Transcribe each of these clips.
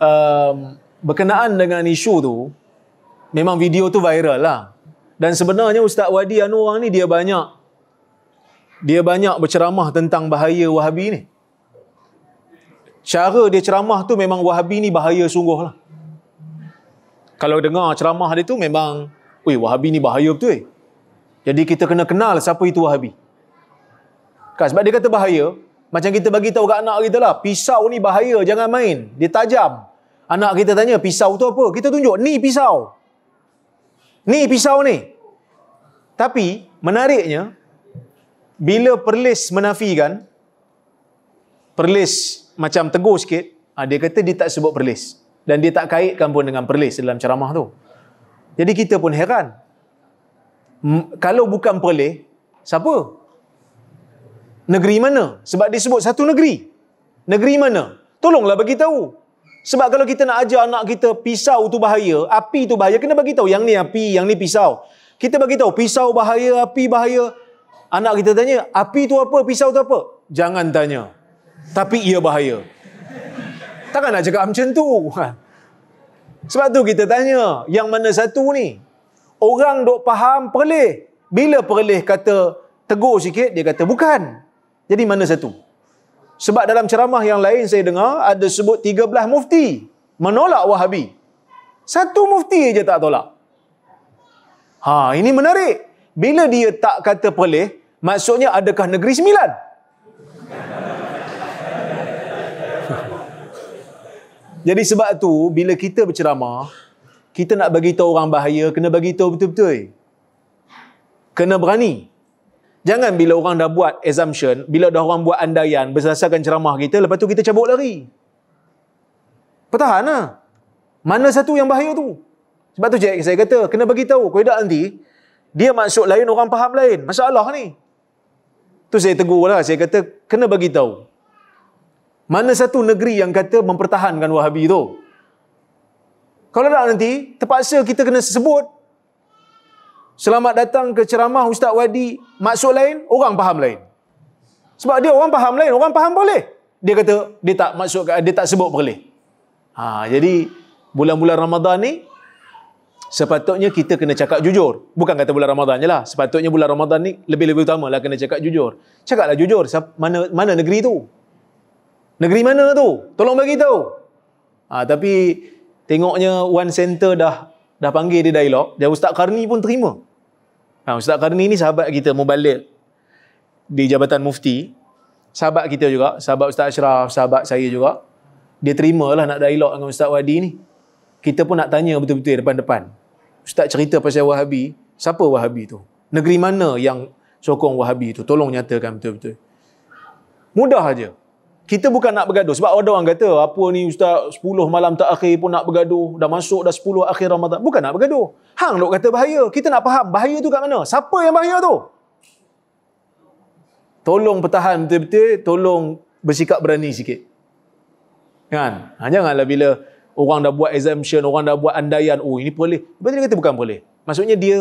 um, berkenaan dengan isu tu, memang video tu viral lah. Dan sebenarnya Ustaz Wadi Anwar ni dia banyak dia banyak berceramah tentang bahaya Wahabi ni. Cara dia ceramah tu memang Wahabi ni bahaya sungguh lah. Kalau dengar ceramah dia tu memang Ui, Wahabi ni bahaya betul eh. Jadi kita kena kenal siapa itu Wahabi. Kan, sebab dia kata bahaya, macam kita bagi tahu kat anak kita lah, pisau ni bahaya, jangan main. Dia tajam. Anak kita tanya, pisau tu apa? Kita tunjuk, ni pisau. Ni pisau ni. Tapi, menariknya, bila Perlis menafikan, Perlis macam tegur sikit, ah, dia kata dia tak sebut Perlis. Dan dia tak kaitkan pun dengan Perlis dalam ceramah tu. Jadi kita pun heran. Kalau bukan Perlis, siapa? Negeri mana? Sebab dia sebut satu negeri. Negeri mana? Tolonglah bagi tahu. Sebab kalau kita nak ajar anak kita pisau tu bahaya, api tu bahaya, kena bagi tahu yang ni api, yang ni pisau. Kita bagi tahu pisau bahaya, api bahaya. Anak kita tanya, api tu apa, pisau tu apa? Jangan tanya. Tapi ia bahaya. Takkan nak cakap macam tu. Sebab tu kita tanya, yang mana satu ni? Orang dok faham perleh. Bila perleh kata tegur sikit, dia kata bukan. Jadi mana satu? Sebab dalam ceramah yang lain saya dengar ada sebut 13 mufti menolak Wahabi. Satu mufti je tak tolak. Ha, ini menarik. Bila dia tak kata pelih, maksudnya adakah negeri sembilan? Jadi sebab tu bila kita berceramah, kita nak bagi tahu orang bahaya, kena bagi tahu betul-betul. Kena berani. Jangan bila orang dah buat assumption, bila dah orang buat andaian berdasarkan ceramah kita, lepas tu kita cabut lari. Pertahan lah. Mana satu yang bahaya tu? Sebab tu Jack saya kata, kena bagi tahu. Kalau tak nanti, dia maksud lain, orang faham lain. Masalah ni. Tu saya tegur lah. Saya kata, kena bagi tahu. Mana satu negeri yang kata mempertahankan Wahabi tu? Kalau tak nanti, terpaksa kita kena sebut selamat datang ke ceramah Ustaz Wadi, maksud lain, orang faham lain. Sebab dia orang faham lain, orang faham boleh. Dia kata, dia tak maksud, dia tak sebut boleh. Ha, jadi, bulan-bulan Ramadan ni, sepatutnya kita kena cakap jujur. Bukan kata bulan Ramadan je lah. Sepatutnya bulan Ramadan ni, lebih-lebih utama lah kena cakap jujur. Cakaplah jujur, mana, mana negeri tu? Negeri mana tu? Tolong bagi tahu. Ha, tapi, tengoknya One Center dah dah panggil dia dialog, dan Ustaz Karni pun terima. Ha, Ustaz Qarni ni sahabat kita mubalik di Jabatan Mufti. Sahabat kita juga, sahabat Ustaz Ashraf, sahabat saya juga. Dia terima lah nak dialog dengan Ustaz Wadi ni. Kita pun nak tanya betul-betul depan-depan. Ustaz cerita pasal Wahabi, siapa Wahabi tu? Negeri mana yang sokong Wahabi tu? Tolong nyatakan betul-betul. Mudah aja kita bukan nak bergaduh sebab ada orang kata apa ni ustaz 10 malam tak akhir pun nak bergaduh dah masuk dah 10 akhir Ramadan bukan nak bergaduh hang lok kata bahaya kita nak faham bahaya tu kat mana siapa yang bahaya tu tolong pertahan betul-betul tolong bersikap berani sikit kan ha, janganlah bila orang dah buat exemption orang dah buat andaian oh ini boleh betul dia kata bukan boleh maksudnya dia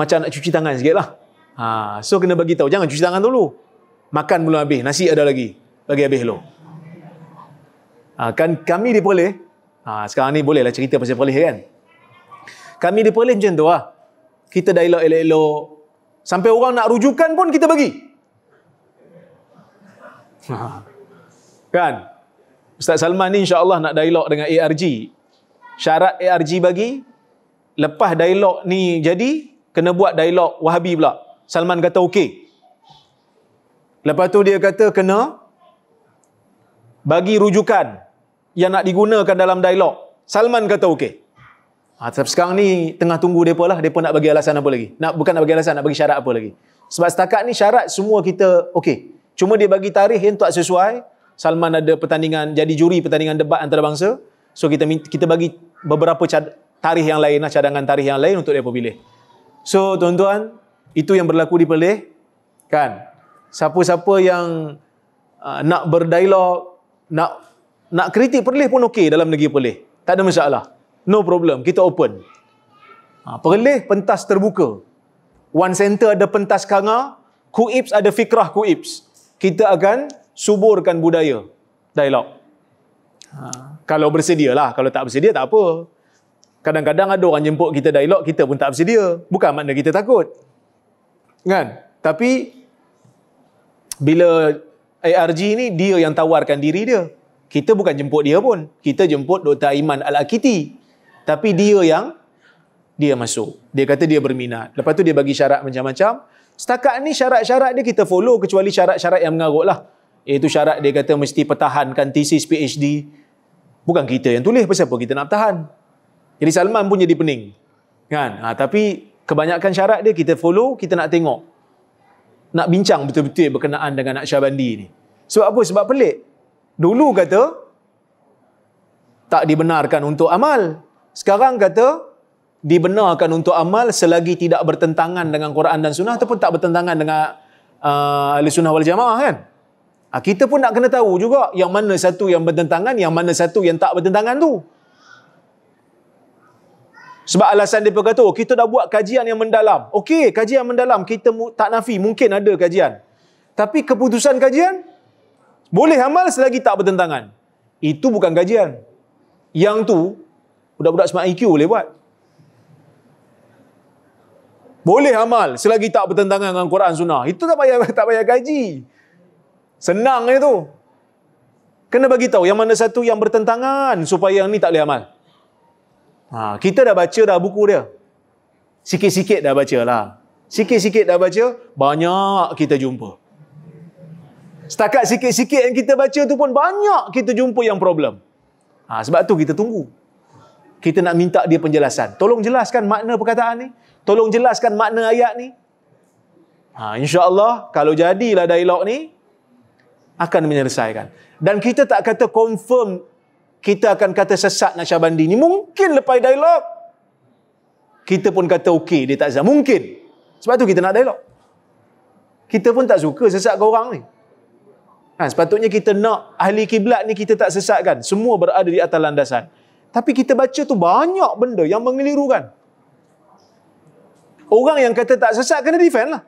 macam nak cuci tangan sikit lah ha, so kena bagi tahu jangan cuci tangan dulu makan belum habis, nasi ada lagi. Bagi habis dulu. Ha, ah, kan kami diperoleh, ha, sekarang ni bolehlah cerita pasal perleh kan. Kami diperoleh macam tu lah. Kita dah elok-elok. Sampai orang nak rujukan pun kita bagi. Ha. Kan? Ustaz Salman ni insyaAllah nak dialog dengan ARG. Syarat ARG bagi, lepas dialog ni jadi, kena buat dialog wahabi pula. Salman kata okey. Lepas tu dia kata kena bagi rujukan yang nak digunakan dalam dialog. Salman kata okey. Ha, tapi sekarang ni tengah tunggu mereka lah. Mereka nak bagi alasan apa lagi. Nak Bukan nak bagi alasan, nak bagi syarat apa lagi. Sebab setakat ni syarat semua kita okey. Cuma dia bagi tarikh yang tak sesuai. Salman ada pertandingan, jadi juri pertandingan debat antarabangsa. So kita kita bagi beberapa tarikh yang lain lah, cadangan tarikh yang lain untuk mereka pilih. So tuan-tuan, itu yang berlaku di Perleh. Kan? siapa-siapa yang uh, nak berdialog, nak nak kritik Perlis pun okey dalam negeri Perlis. Tak ada masalah. No problem. Kita open. Ha, Perlis pentas terbuka. One Center ada pentas kanga, Kuips ada fikrah Kuips. Kita akan suburkan budaya dialog. Ha. Kalau bersedia lah. Kalau tak bersedia, tak apa. Kadang-kadang ada orang jemput kita dialog, kita pun tak bersedia. Bukan makna kita takut. Kan? Tapi bila ARG ni dia yang tawarkan diri dia. Kita bukan jemput dia pun. Kita jemput Dr. Aiman Al-Akiti. Tapi dia yang dia masuk. Dia kata dia berminat. Lepas tu dia bagi syarat macam-macam. Setakat ni syarat-syarat dia kita follow kecuali syarat-syarat yang mengarut lah. Iaitu syarat dia kata mesti pertahankan thesis PhD. Bukan kita yang tulis pasal apa kita nak tahan. Jadi Salman pun jadi pening. Kan? Ha, tapi kebanyakan syarat dia kita follow, kita nak tengok nak bincang betul-betul berkenaan dengan nak syabandi ni. Sebab apa? Sebab pelik. Dulu kata, tak dibenarkan untuk amal. Sekarang kata, dibenarkan untuk amal selagi tidak bertentangan dengan Quran dan Sunnah ataupun tak bertentangan dengan uh, Ahli Sunnah wal Jamaah kan? Ha, kita pun nak kena tahu juga yang mana satu yang bertentangan, yang mana satu yang tak bertentangan tu. Sebab alasan dia berkata, oh, kita dah buat kajian yang mendalam. Okey, kajian mendalam. Kita tak nafi. Mungkin ada kajian. Tapi keputusan kajian, boleh amal selagi tak bertentangan. Itu bukan kajian. Yang tu, budak-budak smart IQ boleh buat. Boleh amal selagi tak bertentangan dengan Quran Sunnah. Itu tak payah tak payah kaji. Senangnya tu. Kena bagi tahu yang mana satu yang bertentangan supaya yang ni tak boleh amal. Ha, kita dah baca dah buku dia. Sikit-sikit dah baca lah. Sikit-sikit dah baca, banyak kita jumpa. Setakat sikit-sikit yang kita baca tu pun banyak kita jumpa yang problem. Ha, sebab tu kita tunggu. Kita nak minta dia penjelasan. Tolong jelaskan makna perkataan ni. Tolong jelaskan makna ayat ni. Ha, InsyaAllah kalau jadilah dialog ni, akan menyelesaikan. Dan kita tak kata confirm kita akan kata sesat nak Syabandi ni mungkin lepas dialog kita pun kata okey dia tak sesat mungkin sebab tu kita nak dialog kita pun tak suka sesat ke orang ni ha, sepatutnya kita nak ahli kiblat ni kita tak sesat semua berada di atas landasan tapi kita baca tu banyak benda yang mengelirukan orang yang kata tak sesat kena defend lah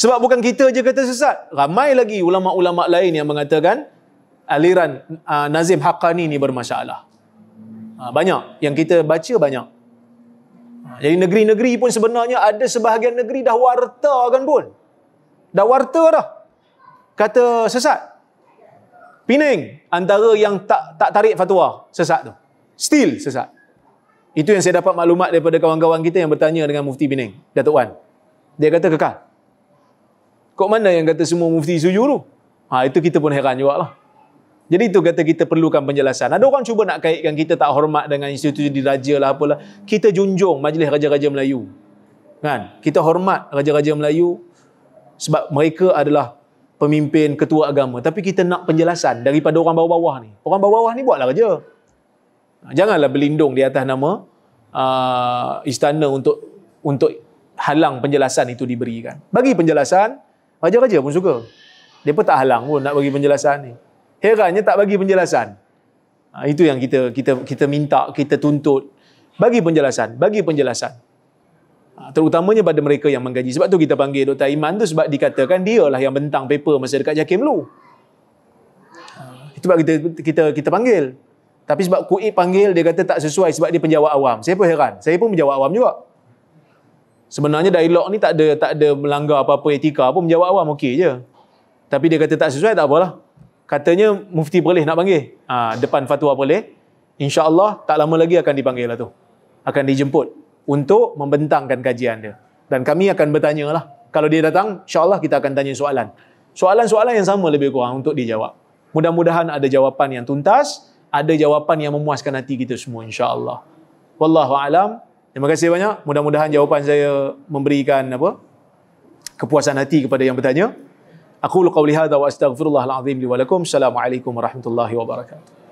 sebab bukan kita je kata sesat ramai lagi ulama-ulama lain yang mengatakan aliran uh, Nazim Haqqani ni bermasalah. Uh, banyak yang kita baca banyak. Uh, jadi negeri-negeri pun sebenarnya ada sebahagian negeri dah warta kan pun. Dah warta dah. Kata sesat. Pening antara yang tak tak tarik fatwa sesat tu. Still sesat. Itu yang saya dapat maklumat daripada kawan-kawan kita yang bertanya dengan Mufti Pening, Datuk Wan. Dia kata kekal. Kok mana yang kata semua mufti setuju tu? Ha, itu kita pun heran juga lah. Jadi itu kata kita perlukan penjelasan. Ada orang cuba nak kaitkan kita tak hormat dengan institusi diraja lah apalah. Kita junjung Majlis Raja-Raja Melayu. Kan? Kita hormat Raja-Raja Melayu sebab mereka adalah pemimpin ketua agama. Tapi kita nak penjelasan daripada orang bawah-bawah ni. Orang bawah-bawah ni buatlah kerja. Janganlah berlindung di atas nama uh, istana untuk untuk halang penjelasan itu diberikan. Bagi penjelasan, raja-raja pun suka. Dia pun tak halang pun nak bagi penjelasan ni herannya tak bagi penjelasan. Ha, itu yang kita kita kita minta, kita tuntut. Bagi penjelasan, bagi penjelasan. Ha, terutamanya pada mereka yang menggaji. Sebab tu kita panggil Dr. Iman tu sebab dikatakan dia lah yang bentang paper masa dekat Jakim lu. Ha, itu sebab kita, kita kita panggil. Tapi sebab Kui panggil, dia kata tak sesuai sebab dia penjawab awam. Saya pun heran. Saya pun penjawab awam juga. Sebenarnya dialog ni tak ada tak ada melanggar apa-apa etika pun menjawab awam okey je. Tapi dia kata tak sesuai tak apalah katanya mufti boleh nak panggil. Ha, depan fatwa boleh. InsyaAllah tak lama lagi akan dipanggil lah tu. Akan dijemput untuk membentangkan kajian dia. Dan kami akan bertanya lah. Kalau dia datang, insyaAllah kita akan tanya soalan. Soalan-soalan yang sama lebih kurang untuk dijawab. Mudah-mudahan ada jawapan yang tuntas, ada jawapan yang memuaskan hati kita semua insyaAllah. Wallahu alam. Terima kasih banyak. Mudah-mudahan jawapan saya memberikan apa? kepuasan hati kepada yang bertanya. أقول قولي هذا وأستغفر الله العظيم لي ولكم السلام عليكم ورحمة الله وبركاته